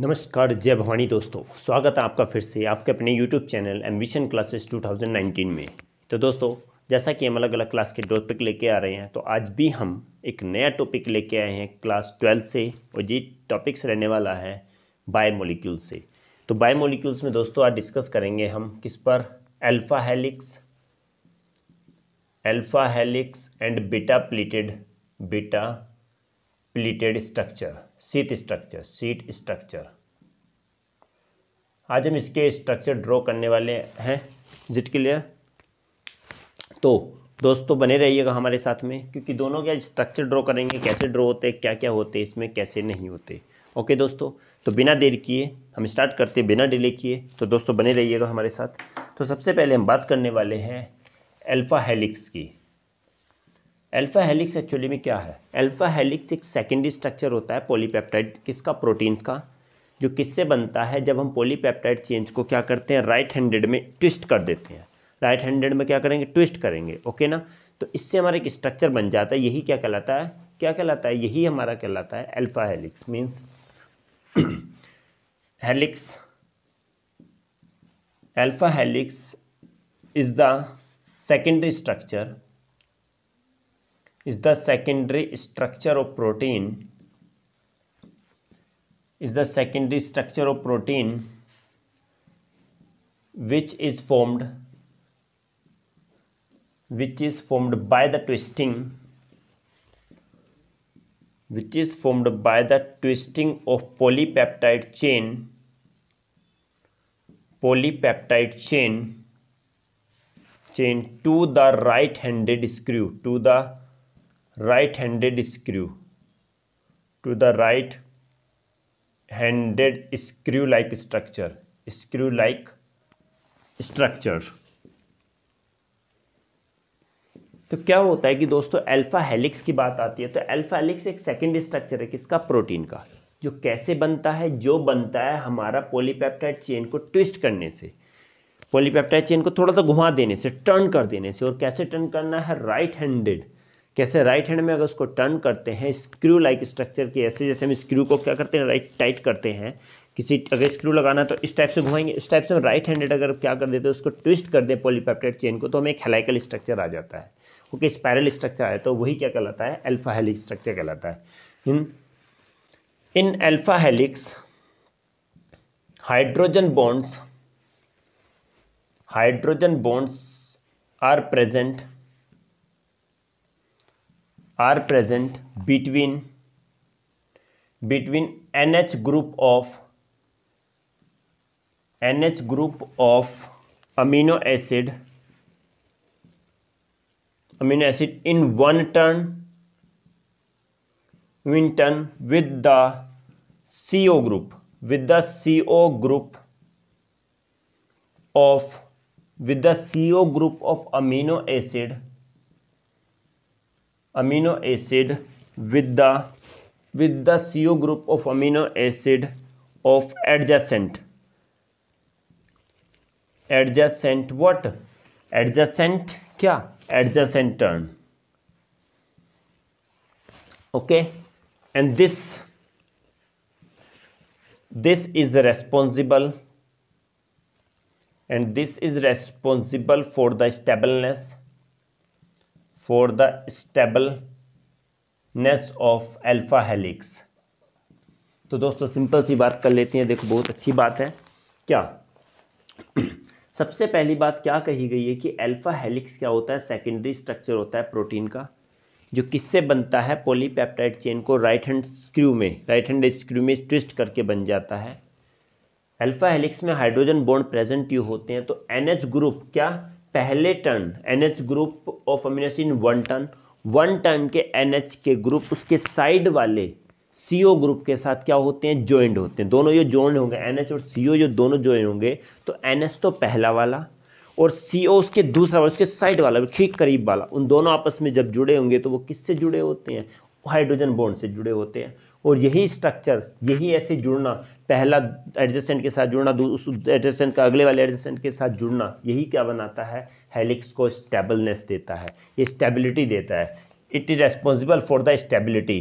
नमस्कार जय भवानी दोस्तों स्वागत है आपका फिर से आपके अपने यूट्यूब चैनल एम्बिशन क्लासेस 2019 में तो दोस्तों जैसा कि हम अलग अलग क्लास के टॉपिक लेके आ रहे हैं तो आज भी हम एक नया टॉपिक लेके आए हैं क्लास ट्वेल्थ से और ये टॉपिक्स रहने वाला है बायोमोलिक्यूल से तो बायोमोलिक्यूल्स में दोस्तों आज डिस्कस करेंगे हम किस पर alpha helix alpha helix and beta pleated beta pleated structure sheet structure sheet structure आज हम इसके स्ट्रक्चर ड्रॉ करने वाले हैं जिट क्लियर तो दोस्तों बने रहिएगा हमारे साथ में क्योंकि दोनों आज स्ट्रक्चर ड्रॉ करेंगे कैसे ड्रॉ होते हैं क्या क्या होते हैं इसमें कैसे नहीं होते ओके दोस्तों तो बिना देर किए हम स्टार्ट करते हैं बिना डिले किए तो दोस्तों बने रहिएगा हमारे साथ तो सबसे पहले हम बात करने वाले हैं एल्फ़ा हेलिक्स की अल्फ़ा हेलिक्स एक्चुअली में क्या है अल्फ़ा हेलिक्स एक सेकेंडरी स्ट्रक्चर होता है पॉलीपेप्टाइड किसका प्रोटीन्स का जो किससे बनता है जब हम पॉलीपेप्टाइड चेंज को क्या करते हैं राइट हैंडेड में ट्विस्ट कर देते हैं राइट हैंडेड में क्या करेंगे ट्विस्ट करेंगे ओके ना तो इससे हमारा एक स्ट्रक्चर बन जाता है यही क्या कहलाता है क्या कहलाता है यही हमारा कहलाता है alpha helix means helix alpha helix is the secondary structure is the secondary structure of protein is the secondary structure of protein which is formed which is formed by the twisting which is formed by the twisting of polypeptide chain polypeptide chain chain to the right handed screw to the right handed screw to the right handed screw like structure screw like structure तो क्या होता है कि दोस्तों alpha helix की बात आती है तो अल्फा हेलिक्स एक सेकेंड स्ट्रक्चर है किसका प्रोटीन का जो कैसे बनता है जो बनता है हमारा पॉलीपेप्टाइड चेन को ट्विस्ट करने से पॉलीपेप्टाइड चेन को थोड़ा सा घुमा देने से टर्न कर देने से और कैसे टर्न करना है राइट हैंडेड कैसे राइट हैंड में अगर उसको टर्न करते हैं स्क्रू लाइक स्ट्रक्चर की ऐसे जैसे हम स्क्रू को क्या करते हैं राइट टाइट करते हैं किसी अगर स्क्रू लगाना है तो इस टाइप से घुमाएंगे इस टाइप से हम राइट हैंडेड अगर क्या कर देते हैं उसको ट्विस्ट कर दें पॉलीपेप्टाइड चेन को तो हमें एक हेलाइकल स्ट्रक्चर आ जाता है ओके स्पायरल स्ट्रक्चर आया तो वही क्या कहलाता है अल्फा हेलिक स्ट्रक्चर कहलाता है in in alpha helix hydrogen bonds hydrogen bonds are present are present between between NH group of NH group of amino acid amino acid in one turn in turn with the CO group with the CO group of with the CO group of amino acid amino acid with the with the CO group of amino acid of adjacent adjacent what adjacent क्या adjacent turn okay and this this is responsible and this is responsible for the stableness the stable stableness of alpha helix तो दोस्तों simple सी बात कर लेते हैं देखो बहुत अच्छी बात है क्या सबसे पहली बात क्या कही गई है कि अल्फ़ा हेलिक्स क्या होता है सेकेंडरी स्ट्रक्चर होता है प्रोटीन का जो किससे बनता है पॉलीपेप्टाइड चेन को राइट हैंड स्क्रू में राइट हैंड स्क्रू में ट्विस्ट करके बन जाता है अल्फ़ा हेलिक्स में हाइड्रोजन बॉन्ड प्रेजेंट ही होते हैं तो एनएच ग्रुप क्या पहले turn NH group of amino one turn one turn के एनएच के ग्रुप उसके साइड वाले सीओ ग्रुप के साथ क्या होते हैं ज्वाइंट होते हैं दोनों ये ज्वाइंट होंगे एनएच और सीओ जो दोनों ज्वाइन होंगे तो एनएच तो पहला वाला और सीओ उसके दूसरा वाला उसके साइड वाला ठीक करीब वाला उन दोनों आपस में जब जुड़े होंगे तो वो किससे जुड़े होते हैं हाइड्रोजन बॉन्ड से जुड़े होते हैं और यही स्ट्रक्चर यही ऐसे जुड़ना पहला एडजस्टेंट के साथ जुड़ना उस एडजस्टेंट का अगले वाले एडजस्टेंट के साथ जुड़ना यही क्या बनाता है हेलिक्स को स्टेबलनेस देता है ये स्टेबिलिटी देता है it is responsible for the stability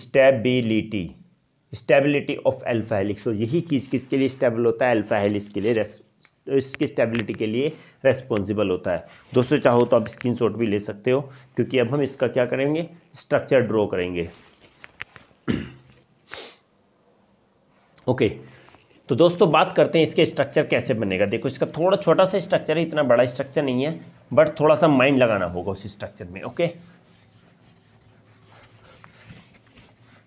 stability stability of alpha helix और यही चीज़ किसके लिए स्टेबल होता है अल्फा हेलिक्स के लिए तो इसकी स्टेबिलिटी के लिए रेस्पॉन्सिबल होता है दोस्तों चाहो तो आप स्क्रीन शॉट भी ले सकते हो क्योंकि अब हम इसका क्या करेंगे स्ट्रक्चर ड्रॉ करेंगे ओके तो दोस्तों बात करते हैं इसके स्ट्रक्चर कैसे बनेगा देखो इसका थोड़ा छोटा सा स्ट्रक्चर है इतना बड़ा स्ट्रक्चर नहीं है बट थोड़ा सा माइंड लगाना होगा उस स्ट्रक्चर में ओके okay?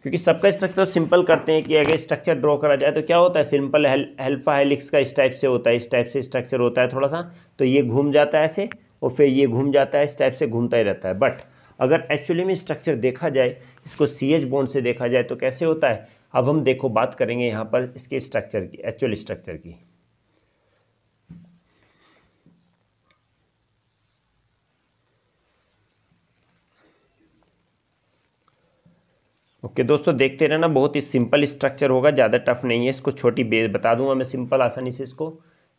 क्योंकि सबका स्ट्रक्चर सिंपल तो करते हैं कि अगर स्ट्रक्चर ड्रॉ करा जाए तो क्या होता है सिंपल हेल्फा हेलिक्स का इस टाइप से होता है इस टाइप से स्ट्रक्चर होता है थोड़ा सा तो ये घूम जाता है ऐसे और फिर ये घूम जाता है इस टाइप से घूमता ही रहता है बट अगर एक्चुअली में स्ट्रक्चर देखा जाए इसको सी एच बोन से देखा जाए तो कैसे होता है अब हम देखो बात करेंगे यहाँ पर इसके स्ट्रक्चर की एक्चुअल स्ट्रक्चर की ओके okay, दोस्तों देखते रहना बहुत ही सिंपल स्ट्रक्चर होगा ज़्यादा टफ नहीं है इसको छोटी बेस बता दूंगा मैं सिंपल आसानी से इसको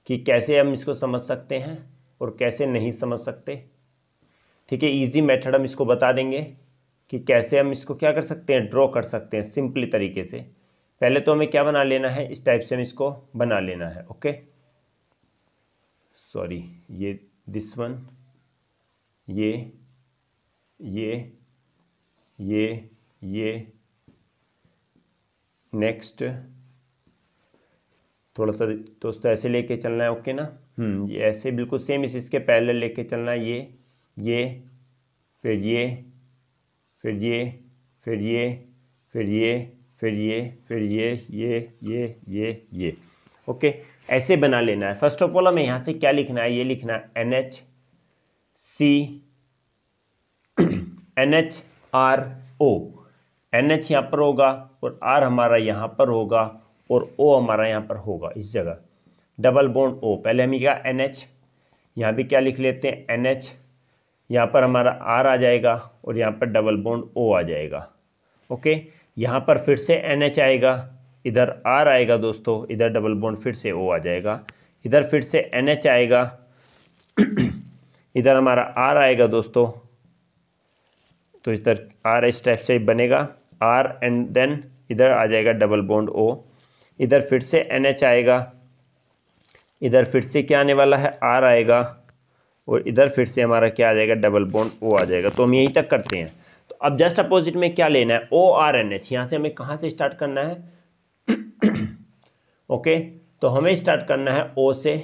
कि कैसे हम इसको समझ सकते हैं और कैसे नहीं समझ सकते ठीक है इजी मेथड हम इसको बता देंगे कि कैसे हम इसको क्या कर सकते हैं ड्रॉ कर सकते हैं सिंपली तरीके से पहले तो हमें क्या बना लेना है इस टाइप से हम इसको बना लेना है ओके सॉरी ये दिस वन ये ये ये ये नेक्स्ट थोड़ा सा दोस्तों ऐसे लेके चलना है ओके ना हम्म ये ऐसे बिल्कुल सेम इस इसके पहले लेके चलना है ये ये फिर ये फिर ये फिर ये फिर ये फिर ये फिर ये ये ये ये ये ओके ऐसे बना लेना है फर्स्ट ऑफ ऑल हमें यहाँ से क्या लिखना है ये लिखना है N H C N H R O N H यहाँ पर होगा और आर हमारा यहाँ पर होगा और ओ हमारा यहाँ पर होगा इस जगह डबल बॉन्ड ओ पहले हम क्या एन एच यहाँ भी क्या लिख लेते हैं एन एच यहाँ पर हमारा आर आ जाएगा और यहाँ पर डबल बोंड ओ आ जाएगा ओके यहाँ पर फिर से एन एच आएगा इधर आर आएगा दोस्तों इधर डबल बोंड फिर से ओ आ जाएगा इधर फिर से एन एच आएगा इधर हमारा आर आएगा दोस्तों तो इधर आर इस टाइप से बनेगा आर एंड देन इधर आ जाएगा डबल बॉन्ड ओ इधर फिर से एन एच आएगा इधर फिर से क्या आने वाला है आर आएगा और इधर फिर से हमारा क्या आ जाएगा डबल बॉन्ड ओ आ जाएगा तो हम यहीं तक करते हैं तो अब जस्ट अपोजिट में क्या लेना है ओ आर एन एच यहाँ से हमें कहाँ से स्टार्ट करना है ओके तो हमें स्टार्ट करना है ओ से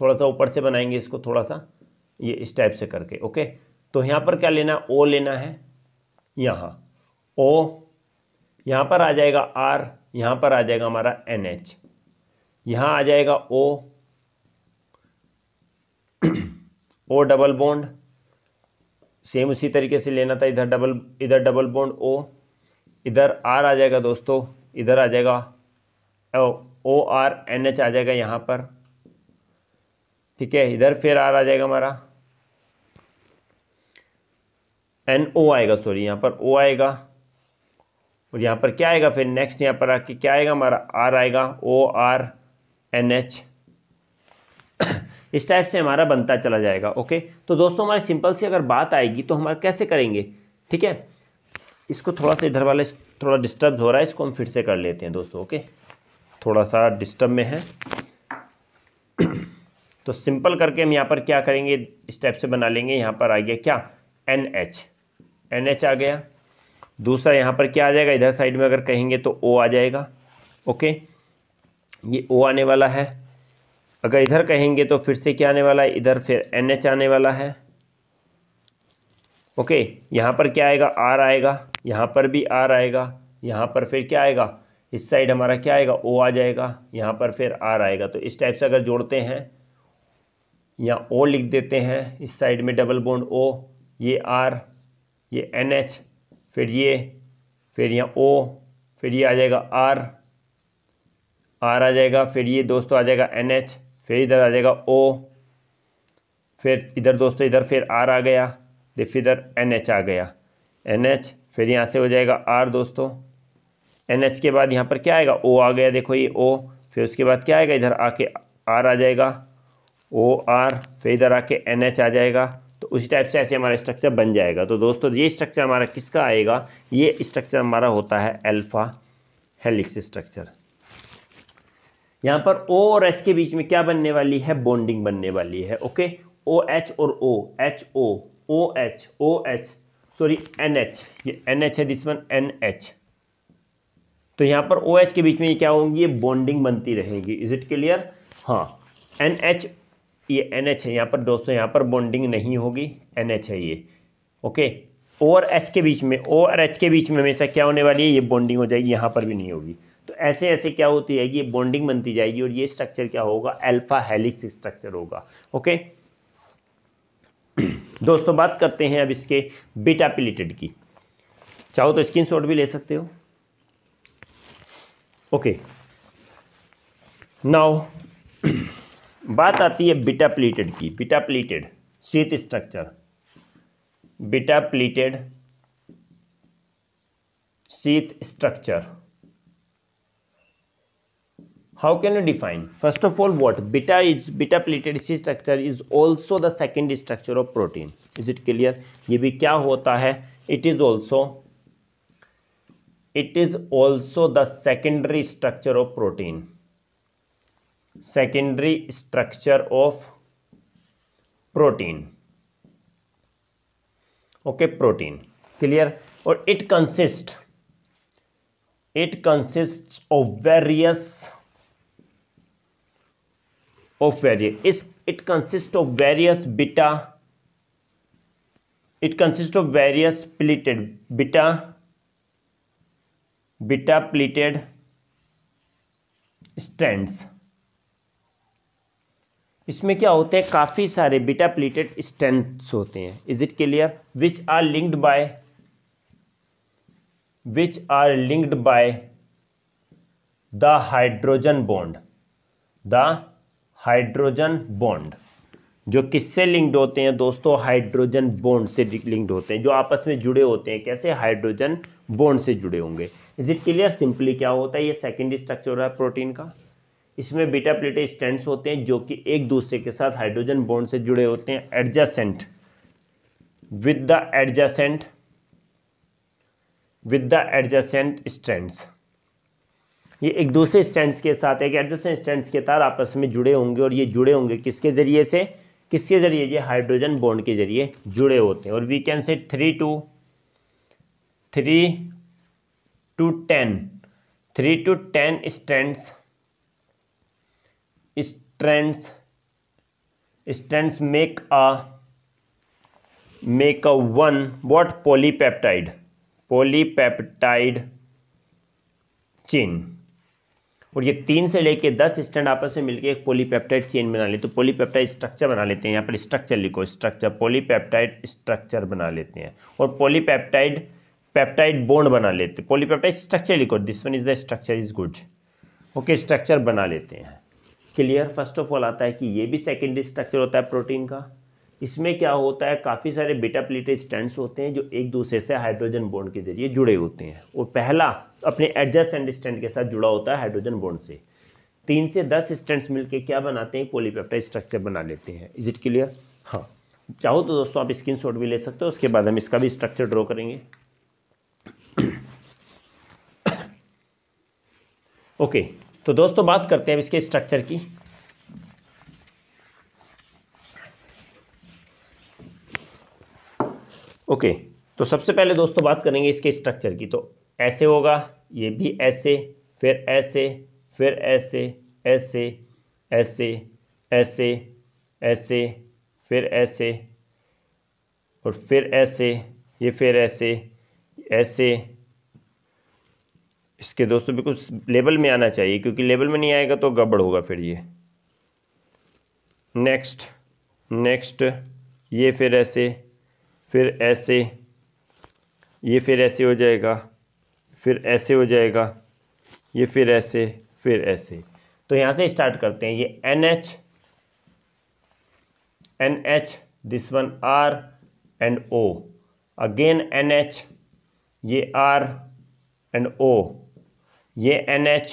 थोड़ा सा ऊपर से बनाएंगे इसको थोड़ा सा ये इस टाइप से करके ओके तो यहाँ पर क्या लेना है ओ लेना है यहाँ ओ यहाँ पर आ जाएगा आर यहाँ पर आ जाएगा हमारा एन एच यहाँ आ जाएगा O O double bond same उसी तरीके से लेना था इधर डबल इधर डबल बोंड ओ इधर आर आ जाएगा दोस्तों इधर आ जाएगा ओ आर एन एच आ जाएगा यहाँ पर ठीक है इधर फिर आर आ जाएगा हमारा एन ओ आएगा सॉरी यहाँ पर ओ आएगा और यहाँ पर क्या आएगा फिर नेक्स्ट यहाँ पर आके क्या आएगा हमारा आर आएगा ओ आर एन एच इस टाइप से हमारा बनता चला जाएगा ओके तो दोस्तों हमारे सिंपल सी अगर बात आएगी तो हमारा कैसे करेंगे ठीक है इसको थोड़ा सा इधर वाले थोड़ा डिस्टर्ब हो रहा है इसको हम फिर से कर लेते हैं दोस्तों ओके थोड़ा सा डिस्टर्ब में है तो सिंपल करके हम यहाँ पर क्या करेंगे इस टाइप से बना लेंगे यहाँ पर आ गया क्या एन एच एन एच आ गया दूसरा यहाँ पर क्या आ जाएगा इधर साइड में अगर कहेंगे तो ओ आ जाएगा ओके ये ओ आने वाला है अगर इधर कहेंगे तो फिर से क्या आने वाला है इधर फिर एन एच आने वाला है ओके यहाँ पर क्या आएगा आर आएगा यहाँ पर भी आर आएगा यहाँ पर फिर क्या आएगा इस साइड हमारा क्या आएगा ओ आ जाएगा यहाँ पर फिर आर आएगा तो इस टाइप से अगर जोड़ते हैं या ओ लिख देते हैं इस साइड में डबल बोंड ओ ये आर ये एन एच फिर ये फिर यहाँ ओ फिर ये आ जाएगा आर आर आ जाएगा फिर ये दोस्तों आ जाएगा एन एच फिर इधर आ जाएगा ओ फिर इधर दोस्तों इधर फिर आर आ गया फिर इधर एन एच आ गया एन एच फिर यहाँ से हो जाएगा आर दोस्तों एन एच के बाद यहाँ पर क्या आएगा ओ आ गया देखो ये ओ फिर उसके बाद क्या आएगा इधर आके आर आ जाएगा ओ आर फिर इधर आके एन एच आ जाएगा उसी टाइप से ऐसे हमारा स्ट्रक्चर बन जाएगा तो दोस्तों ये स्ट्रक्चर हमारा किसका आएगा ये स्ट्रक्चर हमारा होता है एल्फ़ा हेलिक्स स्ट्रक्चर यहाँ पर ओ और एच के बीच में क्या बनने वाली है बॉन्डिंग बनने वाली है ओके ओ एच और O H O O H O H sorry N H ये एन एच है दिस वन एन एच तो यहाँ पर ओ एच के बीच में ये क्या होंगी ये बॉन्डिंग बनती रहेगी इज इट क्लियर हाँ एन एच ये एन एच है यहाँ पर दोस्तों यहाँ पर बॉन्डिंग नहीं होगी एन एच है ये ओके ओ और एच के बीच में ओ और एच के बीच में हमेशा क्या होने वाली है ये बॉन्डिंग हो जाएगी यहाँ पर भी नहीं होगी तो ऐसे ऐसे क्या होती है ये बॉन्डिंग बनती जाएगी और ये स्ट्रक्चर क्या होगा अल्फा हेलिक्स स्ट्रक्चर होगा ओके दोस्तों बात करते हैं अब इसके बीटा पिलेटेड की चाहो तो स्क्रीन शॉट भी ले सकते हो ओके नाउ बात आती है बिटा प्लीटेड की beta pleated sheet structure beta pleated sheet structure how can you define first of all what beta is beta pleated sheet structure is also the second structure of protein is it clear ये भी क्या होता है it is also it is also the secondary structure of protein secondary structure of protein okay protein clear और it consist it consist of various of various it consist of various beta it consist of various pleated beta beta pleated strands इसमें क्या होते हैं काफ़ी सारे beta pleated strands होते हैं is it clear which are linked by which are linked by the hydrogen bond the hydrogen bond जो किससे लिंक्ड होते हैं दोस्तों हाइड्रोजन बॉन्ड से लिंक्ड होते हैं जो आपस में जुड़े होते हैं कैसे हाइड्रोजन बॉन्ड से जुड़े होंगे इज इट क्लियर सिंपली क्या होता है ये सेकेंडरी स्ट्रक्चर है प्रोटीन का इसमें बीटा प्लेटे स्टैंड होते हैं जो कि एक दूसरे के साथ हाइड्रोजन बॉन्ड से जुड़े होते हैं adjacent with the adjacent with the adjacent strands ये एक दूसरे स्टैंड्स के साथ एक एडजस्टेंट स्टैंड्स के तार आपस में जुड़े होंगे और ये जुड़े होंगे किसके ज़रिए से किसके ज़रिए ये हाइड्रोजन बॉन्ड के ज़रिए जुड़े होते हैं और we can say three two three two ten three two ten strands trends strands make a make a one what polypeptide polypeptide chain और ये तीन से लेके दस स्टैंड आपस में मिलकर एक पॉलीपेप्टाइड चेन बना लेते तो पॉलीपेप्टाइड स्ट्रक्चर बना लेते हैं यहाँ पर स्ट्रक्चर लिखो स्ट्रक्चर पॉलीपेप्टाइड स्ट्रक्चर बना लेते हैं और पॉलीपेप्टाइड पेप्टाइड बोन्ड बना लेते हैं पॉलीपेप्टाइड स्ट्रक्चर लिखो this one is the structure is good okay structure बना लेते हैं क्लियर फर्स्ट ऑफ ऑल आता है कि ये भी सेकेंडरी स्ट्रक्चर होता है प्रोटीन का इसमें क्या होता है काफ़ी सारे बीटा प्लेटे स्टैंड होते हैं जो एक दूसरे से हाइड्रोजन बॉन्ड के जरिए जुड़े होते हैं और पहला अपने एंड स्टैंड के साथ जुड़ा होता है हाइड्रोजन बॉन्ड से तीन से दस स्टैंड मिलकर क्या बनाते हैं पॉलीपेप्टाइड स्ट्रक्चर बना लेते हैं इज इट क्लियर हाँ चाहो तो दोस्तों आप स्क्रीन शॉट भी ले सकते हो उसके बाद हम इसका भी स्ट्रक्चर ड्रॉ करेंगे ओके okay. तो दोस्तों बात करते हैं इसके स्ट्रक्चर की ओके तो सबसे पहले दोस्तों बात करेंगे इसके स्ट्रक्चर की तो ऐसे होगा ये भी ऐसे फिर ऐसे फिर ऐसे ऐसे ऐसे ऐसे ऐसे फिर ऐसे और फिर ऐसे ये फिर ऐसे ऐसे इसके दोस्तों बिल्कुल लेवल में आना चाहिए क्योंकि लेवल में नहीं आएगा तो गड़बड़ होगा फिर ये नेक्स्ट नेक्स्ट ये फिर ऐसे फिर ऐसे ये फिर ऐसे हो जाएगा फिर ऐसे हो जाएगा ये फिर ऐसे फिर ऐसे तो यहाँ से स्टार्ट करते हैं ये N H N H this one R and O again N H ये आर एंड ओ ये एन एच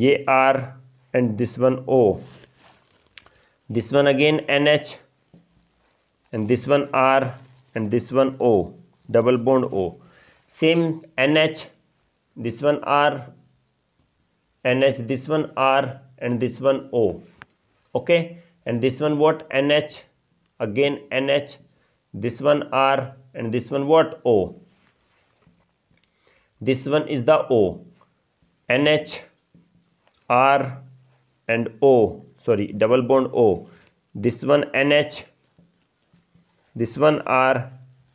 ये R and this one O this one again NH and this one R and this one O double bond O same NH this one R NH this one R and this one O okay and this one what NH again NH this one R and this one what O this one is the O N H R and O sorry double bond O this one N H this one R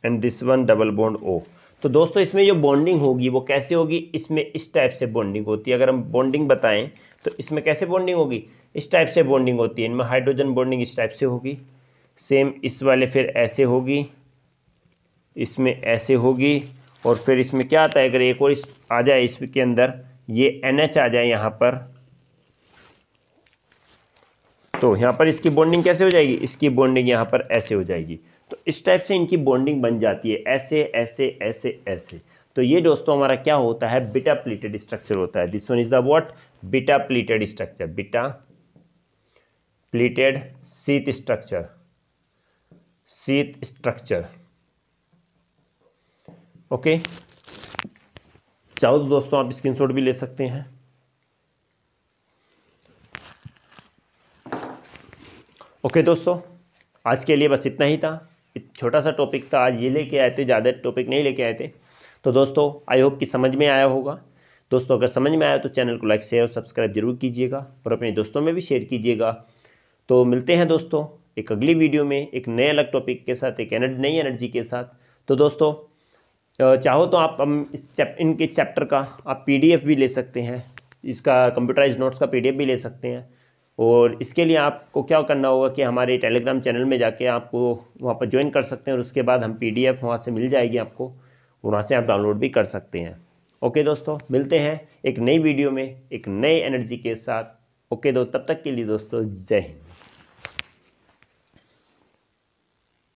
and this one double bond O तो दोस्तों इसमें जो bonding होगी वो कैसे होगी इसमें इस टाइप से बॉन्डिंग होती है अगर हम बॉन्डिंग बताएं तो इसमें कैसे बॉन्डिंग होगी इस टाइप से बॉन्डिंग होती है इनमें हाइड्रोजन बॉन्डिंग इस टाइप से होगी सेम इस वाले फिर ऐसे होगी इसमें ऐसे होगी और फिर इसमें क्या आता है अगर एक और इस आ जाए इसके अंदर ये एन एच आ जाए यहाँ पर तो यहाँ पर इसकी बॉन्डिंग कैसे हो जाएगी इसकी बॉन्डिंग यहाँ पर ऐसे हो जाएगी तो इस टाइप से इनकी बॉन्डिंग बन जाती है ऐसे ऐसे ऐसे ऐसे तो ये दोस्तों हमारा क्या होता है बिटा प्लेटेड स्ट्रक्चर होता है this one is the what beta pleated structure beta pleated sheet structure sheet structure okay चाहो तो दोस्तों आप स्क्रीनशॉट भी ले सकते हैं ओके दोस्तों आज के लिए बस इतना ही था छोटा सा टॉपिक था आज ये लेके आए थे ज़्यादा टॉपिक नहीं लेके आए थे तो दोस्तों आई होप कि समझ में आया होगा दोस्तों अगर समझ में आया तो चैनल को लाइक शेयर और सब्सक्राइब जरूर कीजिएगा और अपने दोस्तों में भी शेयर कीजिएगा तो मिलते हैं दोस्तों एक अगली वीडियो में एक नए अलग टॉपिक के साथ एक नई एनर्जी के साथ तो दोस्तों चाहो तो आप हम इस चैप इनके चैप्टर का आप पीडीएफ भी ले सकते हैं इसका कंप्यूटराइज नोट्स का पीडीएफ भी ले सकते हैं और इसके लिए आपको क्या करना होगा कि हमारे टेलीग्राम चैनल में जाके आपको वहाँ पर ज्वाइन कर सकते हैं और उसके बाद हम पीडीएफ वहाँ से मिल जाएगी आपको वहाँ से आप डाउनलोड भी कर सकते हैं ओके दोस्तों मिलते हैं एक नई वीडियो में एक नए एनर्जी के साथ ओके दो तब तक के लिए दोस्तों जय हिंद